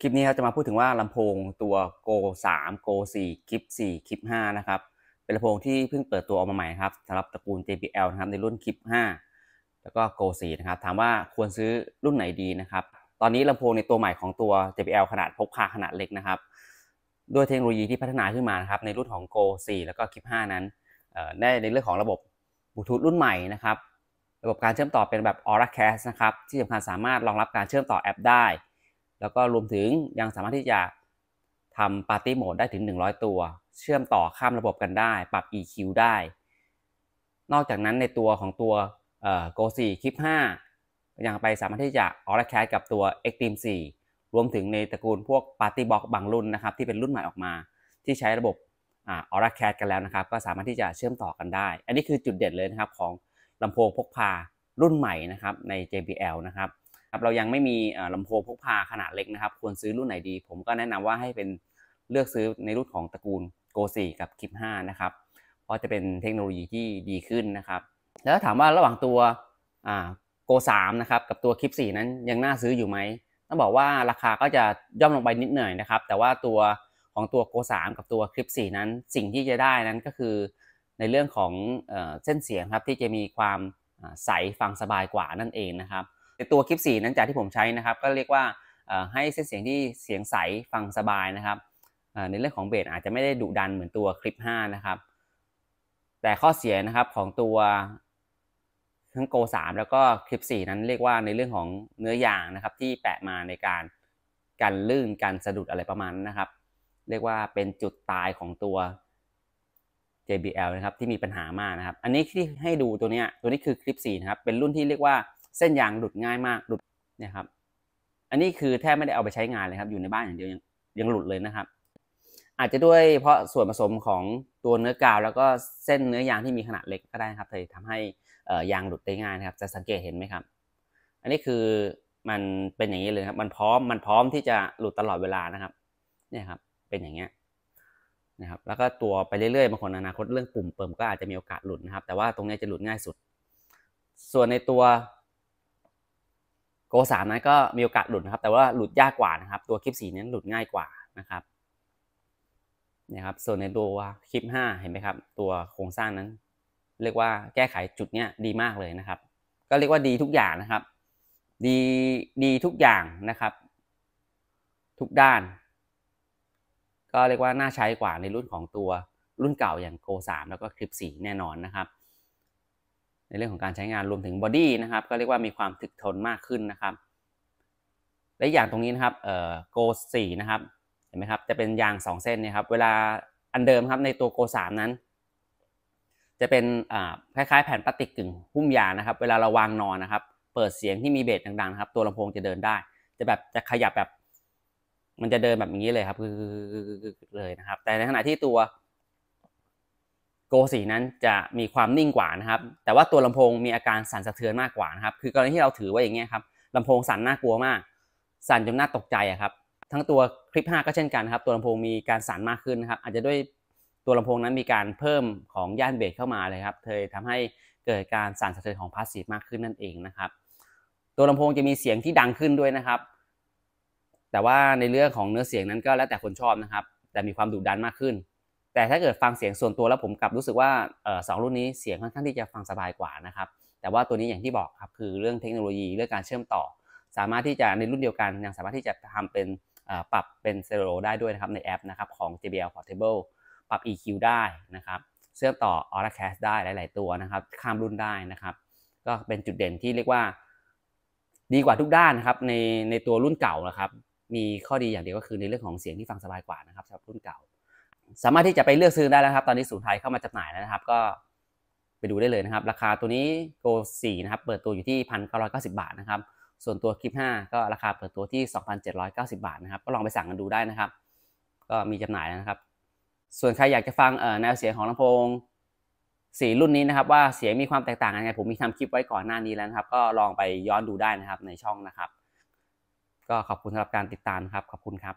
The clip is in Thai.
คลิปนี้เราจะมาพูดถึงว่าลำโพงตัว Go 3 Go 4คลิป4คลิป5นะครับเป็นลำโพงที่เพิ่งเปิดตัวออกมาใหม่ครับสำหรับตระกูล JBL นะครับในรุ่นคลิป 5 แล้วก็ Go 4นะครับถามว่าควรซื้อรุ่นไหนดีนะครับตอนนี้ลำโพงในตัวใหม่ของตัว JBL ขนาดพกพาขนาดเล็กนะครับด้วยเทคโนโลยีที่พัฒนาขึ้นมานะครับในรุ่นของ Go 4แล้วก็คลิป5นั้นได้ในเรื่องของระบบบลูทูธรุ่นใหม่นะครับระบบการเชื่อมต่อเป็นแบบ a r a Cast นะครับที่สำคัญสามารถรองรับการเชื่อมต่อแอปได้แล้วก็รวมถึงยังสามารถที่จะทำปาร์ตี้โหมดได้ถึง100 ตัว เชื่อมต่อข้ามระบบกันได้ ปรับ EQ ได้ นอกจากนั้นในตัวของตัว Go 4คลิป5ยังไปสามารถที่จะออร์แคสกับตัว Xtreme 4รวมถึงในตระกูลพวกปาร์ตี้บ็อกบางรุ่นนะครับที่เป็นรุ่นใหม่ออกมา ที่ใช้ระบบออร์แคสกันแล้วนะครับ ก็สามารถที่จะเชื่อมต่อกันได้ อันนี้คือจุดเด่นเลยนะครับของลำโพงพกพารุ่นใหม่นะครับใน JBL นะครับครับเรายังไม่มีลำโพงพกพาขนาดเล็กนะครับควรซื้อรุ่นไหนดี ผมก็แนะนำว่าให้เป็นเลือกซื้อในรุ่นของตระกูลโก4กับคลิป5นะครับเพราะจะเป็นเทคโนโลยีที่ดีขึ้นนะครับ แล้วถามว่าระหว่างตัวโก3นะครับกับตัวคลิป 4 นั้นยังน่าซื้ออยู่ไหมต้องบอกว่าราคาก็จะย่อมลงไปนิดหน่อยนะครับ แต่ว่าตัวของตัวโก3กับตัวคลิป4 นั้นสิ่งที่จะได้นั้นก็คือ ในเรื่องของเส้นเสียงครับที่จะมีความใสฟังสบายกว่านั่นเองนะครับต่ตัวคลิป4นั้นจากที่ผมใช้นะครับก็เรียกว่าให้เส้นเสียงที่เสียงใสฟังสบายนะครับในเรื่องของเบสอาจจะไม่ได้ดุดันเหมือนตัวคลิป5นะครับแต่ข้อเสียนะครับของตัวทั้งโก 3 แล้วก็คลิป 4 นั้นเรียกว่าในเรื่องของเนื้อยางนะครับที่แปะมาในการการลื่นการสะดุดอะไรประมาณนะครับ เรียกว่าเป็นจุดตายของตัว JBL นะครับที่มีปัญหามากนะครับ อันนี้ที่ให้ดูตัวนี้ตัวนี้คือคลิป4นะครับเป็นรุ่นที่เรียกว่าเส้นยางหลุดง่ายมากหลุดนะครับ อันนี้คือแทบไม่ได้เอาไปใช้งานเลยครับ อยู่ในบ้านอย่างเดียว ยังยังหลุดเลยนะครับ อาจจะด้วยเพราะส่วนผสมของตัวเนื้อกาวแล้วก็เส้นเนื้อยางที่มีขนาดเล็กก็ได้ครับเลยทำให้ยางหลุดได้ง่ายนะครับ จะสังเกตเห็นไหมครับ อันนี้คือมันเป็นอย่างนี้เลยครับมันพร้อมมันพร้อมที่จะหลุดตลอดเวลานะครับเนี่ยครับเป็นอย่างเงี้ยนะครับแล้วก็ตัวไปเรื่อยๆบางคนอนาคตเรื่องปุ่มเปิมก็อาจจะมีโอกาสหลุดนะครับ แต่ว่าตรงนี้จะหลุดง่ายสุด ส่วนในตัวโกสามนั้นก็มีโอกาสหลุดนะครับ แต่ว่าหลุดยากกว่านะครับตัวคลิปสี่นั้นหลุดง่ายกว่านะครับนะครับส่วนในตัวคลิปห้าเห็นไหมครับ ตัวโครงสร้างนั้น เรียกว่าแก้ไขจุดเนี้ยดีมากเลยนะครับ ก็เรียกว่าดีทุกอย่างนะครับ ดีดีทุกอย่างนะครับ ทุกด้านก็เรียกว่าน่าใช้กว่าในรุ่นของตัวรุ่นเก่าอย่างโกสามแล้วก็คลิปสี่แน่นอนนะครับในเรื่องของการใช้งานรวมถึงบอดี้นะครับ ก็เรียกว่ามีความถึกทนมากขึ้นนะครับ และอย่างตรงนี้นะครับเอ่อโกสี่นะครับ เห็นไหมครับ จะเป็นยาง 2 เส้นนะครับเวลาอันเดิมครับในตัวโกสามนั้น จะเป็นคล้ายๆแผ่นพลาสติกกึ่ง หุ้มยางนะครับ เวลาเราวางนอนนะครับ เปิดเสียงที่มีเบสดังๆครับตัวลำโพงจะเดินได้ จะแบบจะขยับแบบ มันจะเดินแบบนี้เลยครับคือเลยนะครับ แต่ในขณะที่ตัวโกสีนั้นจะมีความนิ่งกว่านะครับ แต่ว่าตัวลำโพงมีอาการสั่นสะเทือนมากกว่านะครับ คือกรณีที่เราถือไว้อย่างเงี้ยครับลำโพงสั่นน่ากลัวมาก สั่นจนน่าตกใจครับ ทั้งตัวคลิป 5 ก็เช่นกันครับ ตัวลำโพงมีการสั่นมากขึ้นนะครับอาจจะด้วยตัวลำโพงนั้นมีการเพิ่มของย่านเบรคเข้ามาเลยครับ เธอทำให้เกิดการสั่นสะเทือนของพาสซีฟมากขึ้นนั่นเองนะครับ ตัวลำโพงจะมีเสียงที่ดังขึ้นด้วยนะครับ แต่ว่าในเรื่องของเนื้อเสียงนั้นก็แล้วแต่คนชอบนะครับแต่มีความดุดันมากขึ้นแต่ถ้าเกิดฟังเสียงส่วนตัวแล้วผมกลับรู้สึกว่าสองรุ่นนี้เสียงค่อนข้างที่จะฟังสบายกว่านะครับแต่ว่าตัวนี้อย่างที่บอกครับคือเรื่องเทคโนโลยีเรื่องการเชื่อมต่อ สามารถที่จะในรุ่นเดียวกันยังสามารถที่จะทำเป็นปรับเป็นเซโรได้ด้วยนะครับในแอปนะครับของ JBL Portable ปรับ EQ ได้นะครับเชื่อมต่อ AuraCast ได้หลาย ๆ ตัวนะครับข้ามรุ่นได้นะครับก็เป็นจุดเด่นที่เรียกว่า ดีกว่าทุกด้านนะครับในในตัวรุ่นเก่านะครับมีข้อดีอย่างเดียวก็คือในเรื่องของเสียงที่ฟังสบายกว่านะครับสำหรับรุ่นเก่าสามารถที่จะไปเลือกซื้อได้แล้วครับ ตอนนี้ศูนย์ไทยเข้ามาจำหน่ายแล้วนะครับ ก็ไปดูได้เลยนะครับ ราคาตัวนี้โกสี่นะครับเปิดตัวอยู่ที่พันเก้าร้อยเก้าสิบาทนะครับ ส่วนตัวคลิปห้าก็ราคาเปิดตัวที่สองพันเจ็ดร้อยเก้าสิบาทนะครับ ก็ลองไปสั่งกันดูได้นะครับ ก็มีจำหน่ายแล้วนะครับ ส่วนใครอยากจะฟังแนวเสียงของลำโพงสี่รุ่นนี้นะครับ ว่าเสียงมีความแตกต่างกันไงผมมีทำคลิปไว้ก่อนหน้านี้แล้วนะครับ ก็ลองไปย้อนดูได้นะครับในช่องนะครับ ก็ขอบคุณสำหรับการติดตามครับ ขอบคุณครับ